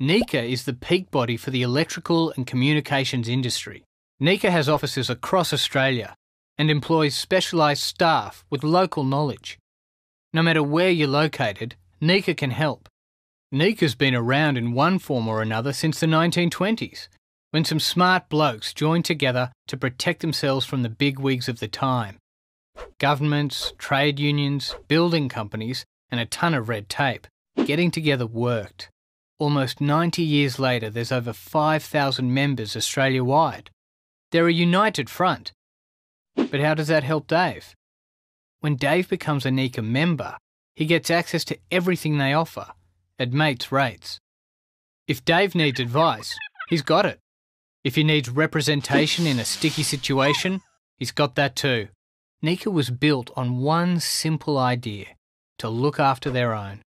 Nika is the peak body for the electrical and communications industry. Nika has offices across Australia and employs specialised staff with local knowledge. No matter where you're located, Nika can help. Nika's been around in one form or another since the 1920s, when some smart blokes joined together to protect themselves from the big wigs of the time. Governments, trade unions, building companies, and a ton of red tape. Getting together worked. Almost 90 years later, there's over 5,000 members Australia wide. They're a united front. But how does that help Dave? When Dave becomes a NECA member, he gets access to everything they offer at mates rates. If Dave needs advice, he's got it. If he needs representation in a sticky situation, he's got that too. NECA was built on one simple idea to look after their own.